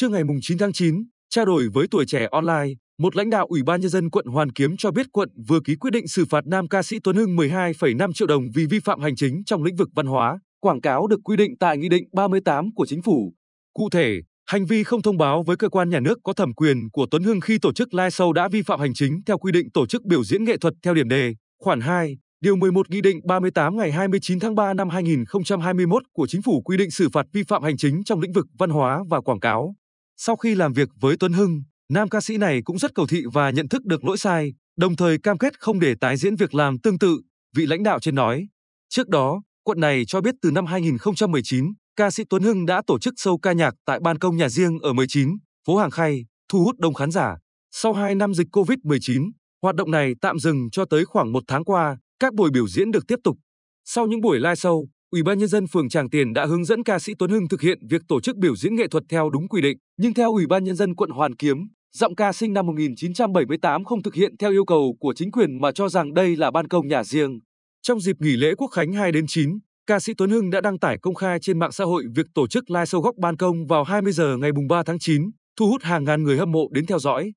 Trưa ngày 9 tháng 9, trao đổi với tuổi trẻ online, một lãnh đạo Ủy ban Nhân dân quận Hoàn Kiếm cho biết quận vừa ký quyết định xử phạt nam ca sĩ Tuấn Hưng 12,5 triệu đồng vì vi phạm hành chính trong lĩnh vực văn hóa, quảng cáo được quy định tại Nghị định 38 của Chính phủ. Cụ thể, hành vi không thông báo với cơ quan nhà nước có thẩm quyền của Tuấn Hưng khi tổ chức live show đã vi phạm hành chính theo quy định tổ chức biểu diễn nghệ thuật theo điểm đề, khoản 2, Điều 11 Nghị định 38 ngày 29 tháng 3 năm 2021 của Chính phủ quy định xử phạt vi phạm hành chính trong lĩnh vực văn hóa và quảng cáo. Sau khi làm việc với Tuấn Hưng, nam ca sĩ này cũng rất cầu thị và nhận thức được lỗi sai, đồng thời cam kết không để tái diễn việc làm tương tự, vị lãnh đạo trên nói. Trước đó, quận này cho biết từ năm 2019, ca sĩ Tuấn Hưng đã tổ chức show ca nhạc tại ban công nhà riêng ở 19, phố Hàng Khay, thu hút đông khán giả. Sau 2 năm dịch COVID-19, hoạt động này tạm dừng cho tới khoảng một tháng qua, các buổi biểu diễn được tiếp tục. Sau những buổi live show, Ủy ban nhân dân phường Tràng Tiền đã hướng dẫn ca sĩ Tuấn Hưng thực hiện việc tổ chức biểu diễn nghệ thuật theo đúng quy định, nhưng theo Ủy ban nhân dân quận Hoàn Kiếm, giọng ca sinh năm 1978 không thực hiện theo yêu cầu của chính quyền mà cho rằng đây là ban công nhà riêng. Trong dịp nghỉ lễ Quốc khánh 2 đến 9, ca sĩ Tuấn Hưng đã đăng tải công khai trên mạng xã hội việc tổ chức live show góc ban công vào 20 giờ ngày 3 tháng 9, thu hút hàng ngàn người hâm mộ đến theo dõi.